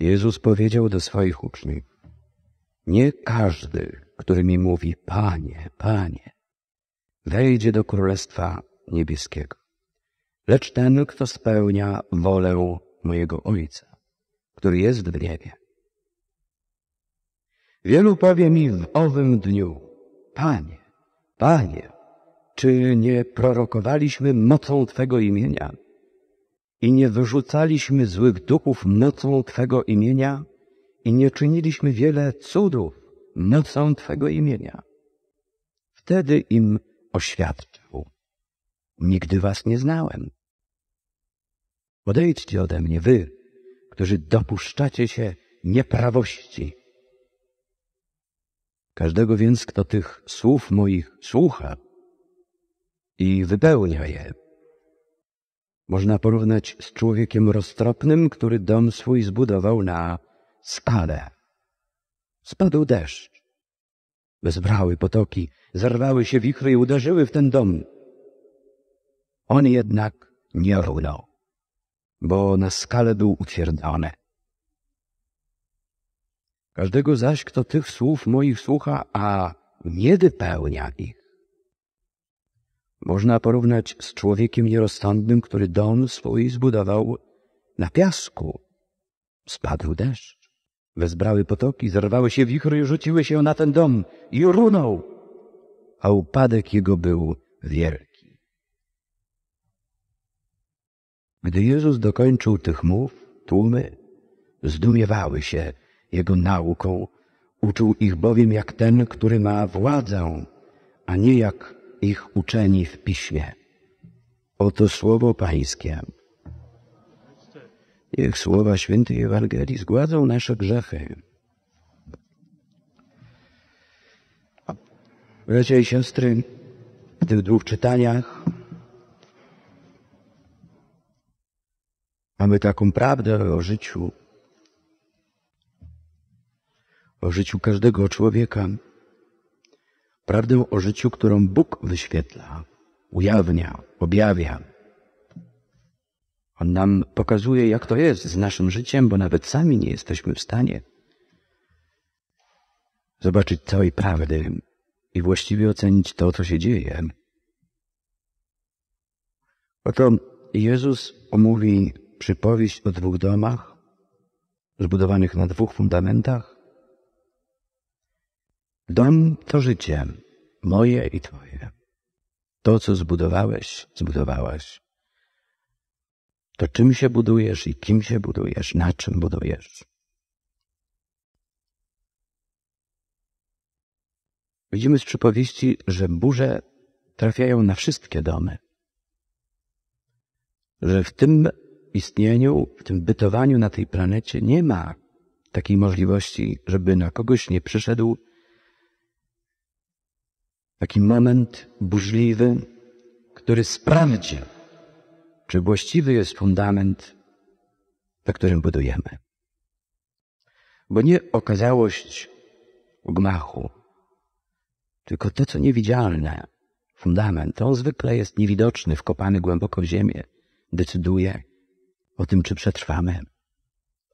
Jezus powiedział do swoich uczniów: Nie każdy, który mi mówi: Panie, Panie, wejdzie do Królestwa Niebieskiego, lecz ten, kto spełnia wolę mojego Ojca, który jest w niebie. Wielu powie mi w owym dniu: Panie, Panie, czy nie prorokowaliśmy mocą Twego imienia? i nie wyrzucaliśmy złych duchów mocą Twego imienia i nie czyniliśmy wiele cudów mocą Twego imienia. Wtedy im oświadczył. Nigdy was nie znałem. Odejdźcie ode mnie, wy, którzy dopuszczacie się nieprawości. Każdego więc, kto tych słów moich słucha i wypełnia je, można porównać z człowiekiem roztropnym, który dom swój zbudował na skale. Spadł deszcz. Wezbrały potoki, zerwały się wichry i uderzyły w ten dom. On jednak nie runął, bo na skale był utwierdzony. Każdego zaś, kto tych słów moich słucha, a nie wypełnia ich, można porównać z człowiekiem nierozsądnym, który dom swój zbudował na piasku. Spadł deszcz. Wezbrały potoki, zerwały się wichry i rzuciły się na ten dom i runął. A upadek jego był wielki. Gdy Jezus dokończył tych mów, tłumy zdumiewały się jego nauką. Uczył ich bowiem jak ten, który ma władzę, a nie jak ich uczeni w piśmie. Oto słowo Pańskie. Niech słowa świętej Ewangelii zgładzą nasze grzechy. Bracia i siostry, w tych dwóch czytaniach mamy taką prawdę o życiu, o życiu każdego człowieka prawdę o życiu, którą Bóg wyświetla, ujawnia, objawia. On nam pokazuje, jak to jest z naszym życiem, bo nawet sami nie jesteśmy w stanie zobaczyć całej prawdy i właściwie ocenić to, co się dzieje. Oto Jezus omówi przypowieść o dwóch domach zbudowanych na dwóch fundamentach, Dom to życie, moje i Twoje. To, co zbudowałeś, zbudowałaś. To czym się budujesz i kim się budujesz, na czym budujesz. Widzimy z przypowieści, że burze trafiają na wszystkie domy. Że w tym istnieniu, w tym bytowaniu na tej planecie nie ma takiej możliwości, żeby na kogoś nie przyszedł Taki moment burzliwy, który sprawdzi, czy właściwy jest fundament, na którym budujemy. Bo nie okazałość gmachu, tylko to, co niewidzialne, fundament, to on zwykle jest niewidoczny, wkopany głęboko w ziemię, decyduje o tym, czy przetrwamy.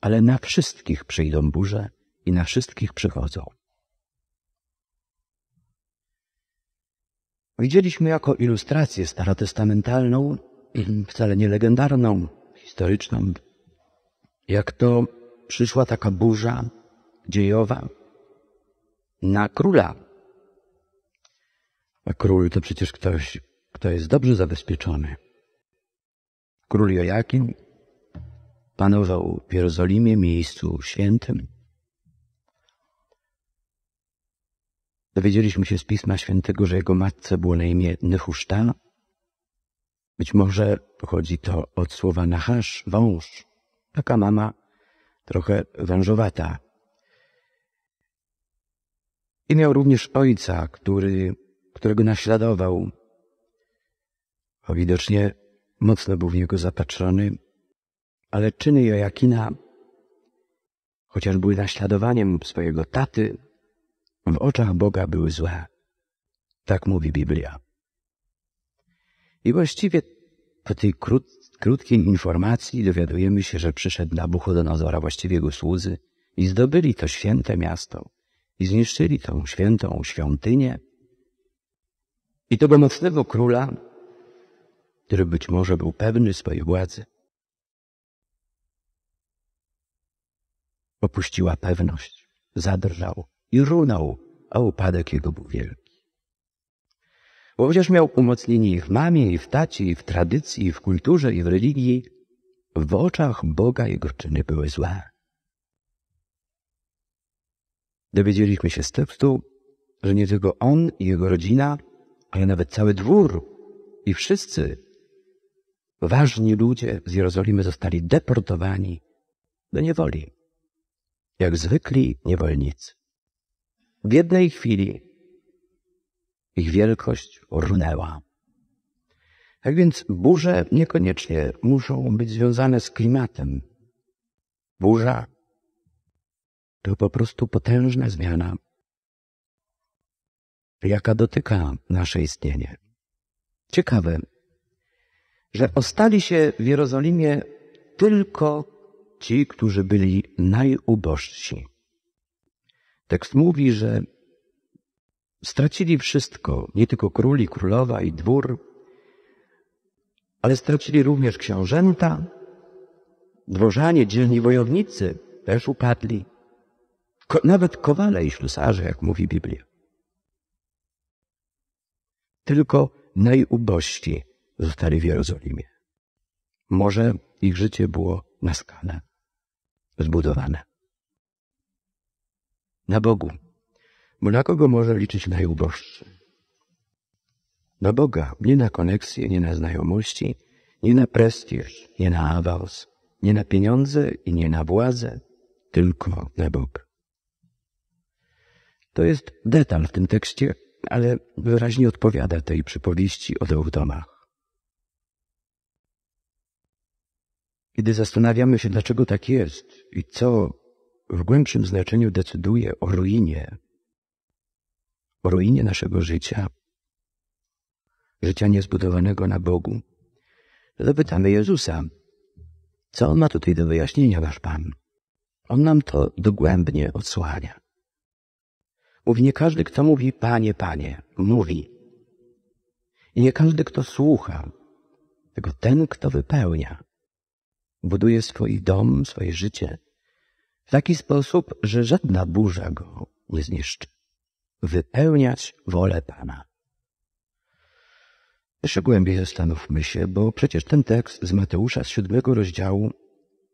Ale na wszystkich przyjdą burze i na wszystkich przychodzą. Widzieliśmy jako ilustrację starotestamentalną, wcale nie legendarną, historyczną, jak to przyszła taka burza dziejowa na króla. A król to przecież ktoś, kto jest dobrze zabezpieczony. Król Jojakim panował w Jerozolimie, miejscu świętym. Dowiedzieliśmy się z Pisma Świętego, że jego matce było na imię Nehusztan. Być może pochodzi to od słowa nachasz, wąż. Taka mama trochę wężowata. I miał również ojca, który, którego naśladował. O widocznie mocno był w niego zapatrzony, ale czyny Jojakina, chociaż były naśladowaniem swojego taty, w oczach Boga były złe. Tak mówi Biblia. I właściwie po tej krót, krótkiej informacji dowiadujemy się, że przyszedł Nabuchodonozora, właściwie jego słudzy, i zdobyli to święte miasto i zniszczyli tą świętą świątynię. I tego mocnego króla, który być może był pewny swojej władzy, opuściła pewność, zadrżał i runął, a upadek jego był wielki. Bo chociaż miał umocnienie i w mamie, i w tacie, i w tradycji, i w kulturze, i w religii, w oczach Boga jego czyny były złe. Dowiedzieliśmy się z tekstu, że nie tylko on i jego rodzina, ale nawet cały dwór i wszyscy ważni ludzie z Jerozolimy zostali deportowani do niewoli, jak zwykli niewolnicy. W jednej chwili ich wielkość runęła. Tak więc burze niekoniecznie muszą być związane z klimatem. Burza to po prostu potężna zmiana, jaka dotyka nasze istnienie. Ciekawe, że ostali się w Jerozolimie tylko ci, którzy byli najubożsi. Tekst mówi, że stracili wszystko, nie tylko króli, królowa i dwór, ale stracili również książęta, dworzanie, dzielni wojownicy też upadli, Ko nawet kowale i ślusarze, jak mówi Biblia. Tylko najubości zostali w Jerozolimie. Może ich życie było na skalę zbudowane. Na Bogu. Bo na kogo może liczyć najuboższy? Na Boga, nie na koneksję, nie na znajomości, nie na prestiż, nie na awans, nie na pieniądze i nie na władzę, tylko na Boga. To jest detal w tym tekście, ale wyraźnie odpowiada tej przypowieści o dwóch domach. Kiedy zastanawiamy się, dlaczego tak jest i co w głębszym znaczeniu decyduje o ruinie, o ruinie naszego życia, życia niezbudowanego na Bogu, to zapytamy Jezusa, co on ma tutaj do wyjaśnienia, nasz Pan? On nam to dogłębnie odsłania. Mówi, nie każdy, kto mówi Panie, Panie, mówi. I nie każdy, kto słucha, tylko ten, kto wypełnia. Buduje swój dom, swoje życie w taki sposób, że żadna burza go nie zniszczy. Wypełniać wolę Pana. Jeszcze głębiej zastanówmy się, bo przecież ten tekst z Mateusza z siódmego rozdziału,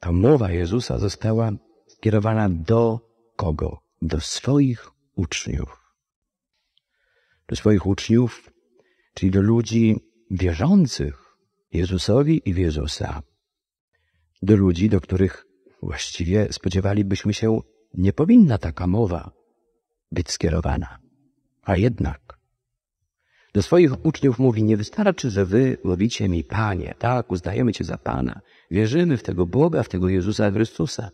ta mowa Jezusa została skierowana do kogo? Do swoich uczniów. Do swoich uczniów, czyli do ludzi wierzących Jezusowi i w Jezusa. Do ludzi, do których Właściwie spodziewalibyśmy się, nie powinna taka mowa być skierowana. A jednak do swoich uczniów mówi, nie wystarczy, że wy mówicie mi Panie, tak, uznajemy Cię za Pana, wierzymy w tego Boga, w tego Jezusa Chrystusa.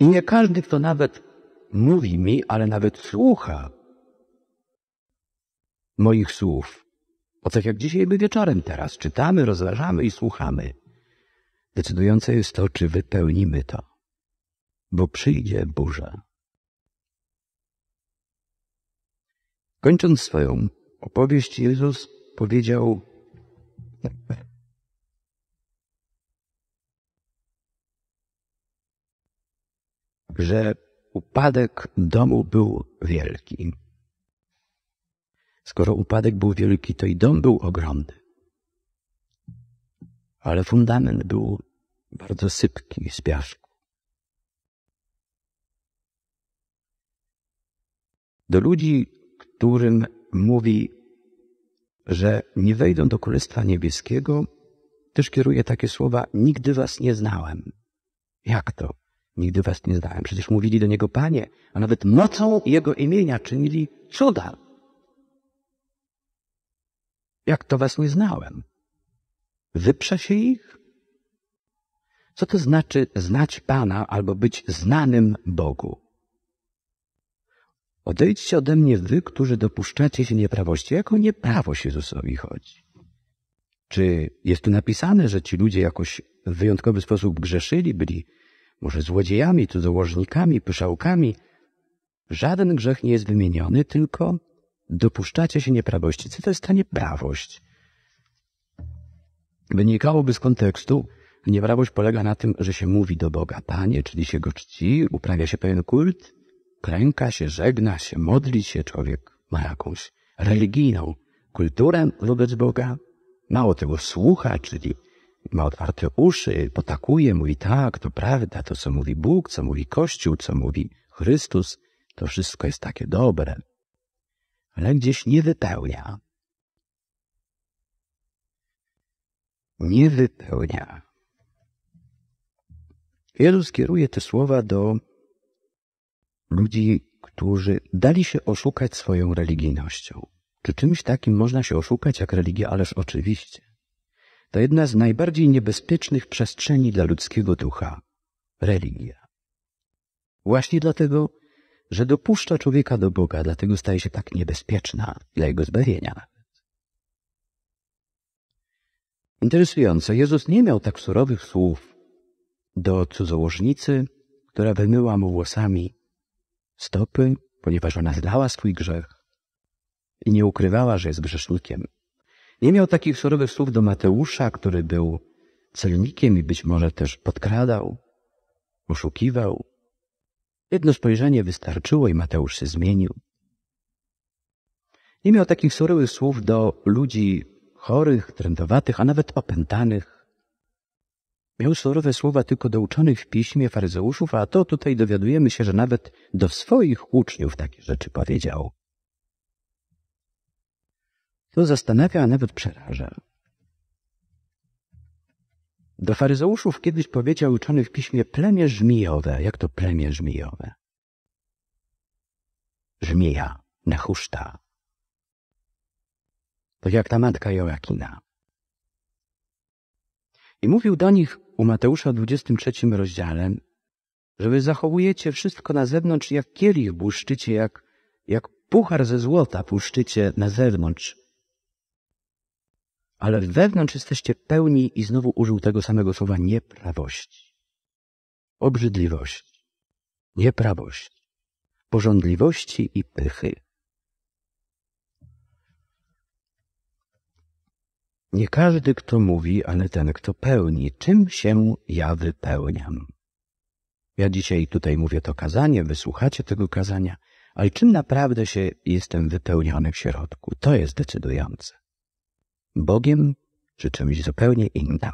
I nie każdy, kto nawet mówi mi, ale nawet słucha moich słów, bo tak jak dzisiaj my wieczorem teraz czytamy, rozważamy i słuchamy, Decydujące jest to, czy wypełnimy to, bo przyjdzie burza. Kończąc swoją opowieść, Jezus powiedział: że upadek domu był wielki. Skoro upadek był wielki, to i dom był ogromny. Ale fundament był bardzo sypki z piasku. Do ludzi, którym mówi, że nie wejdą do Królestwa Niebieskiego, też kieruje takie słowa: Nigdy was nie znałem. Jak to? Nigdy was nie znałem. Przecież mówili do niego Panie, a nawet mocą jego imienia czynili cuda. Jak to was nie znałem? Wyprze się ich? Co to znaczy znać Pana albo być znanym Bogu? Odejdźcie ode mnie wy, którzy dopuszczacie się nieprawości. Jako nieprawość Jezusowi chodzi. Czy jest tu napisane, że ci ludzie jakoś w wyjątkowy sposób grzeszyli, byli może złodziejami, cudzołożnikami, pyszałkami? Żaden grzech nie jest wymieniony, tylko dopuszczacie się nieprawości. Co to jest ta nieprawość? Wynikałoby z kontekstu, Nieprawość polega na tym, że się mówi do Boga Panie, czyli się Go czci, uprawia się pewien kult, klęka się, żegna się, modli się człowiek, ma jakąś religijną kulturę wobec Boga, mało tego słucha, czyli ma otwarte uszy, potakuje, mówi tak, to prawda, to co mówi Bóg, co mówi Kościół, co mówi Chrystus, to wszystko jest takie dobre, ale gdzieś nie wypełnia. Nie wypełnia Jezus kieruje te słowa do ludzi, którzy dali się oszukać swoją religijnością. Czy czymś takim można się oszukać jak religia? Ależ oczywiście. To jedna z najbardziej niebezpiecznych przestrzeni dla ludzkiego ducha religia. Właśnie dlatego, że dopuszcza człowieka do Boga, dlatego staje się tak niebezpieczna dla jego zbawienia nawet. Interesujące, Jezus nie miał tak surowych słów do cudzołożnicy, która wymyła mu włosami stopy, ponieważ ona zdała swój grzech i nie ukrywała, że jest grzesznikiem. Nie miał takich surowych słów do Mateusza, który był celnikiem i być może też podkradał, oszukiwał. Jedno spojrzenie wystarczyło i Mateusz się zmienił. Nie miał takich surowych słów do ludzi chorych, trędowatych, a nawet opętanych miał surowe słowa tylko do uczonych w piśmie faryzeuszów, a to tutaj dowiadujemy się, że nawet do swoich uczniów takie rzeczy powiedział. To zastanawia, a nawet przeraża. Do faryzeuszów kiedyś powiedział uczony w piśmie plemię żmijowe. Jak to plemię żmijowe? Żmija, nachuszta. To jak ta matka Joakina. I mówił do nich u Mateusza w 23 rozdziale, że wy zachowujecie wszystko na zewnątrz, jak kielich błyszczycie, jak, jak puchar ze złota puszczycie na zewnątrz. Ale wewnątrz jesteście pełni, i znowu użył tego samego słowa, nieprawości, obrzydliwość, nieprawość, porządliwości i pychy. Nie każdy, kto mówi, ale ten, kto pełni. Czym się ja wypełniam? Ja dzisiaj tutaj mówię to kazanie, wysłuchacie tego kazania, ale czym naprawdę się jestem wypełniony w środku? To jest decydujące. Bogiem czy czymś zupełnie innym?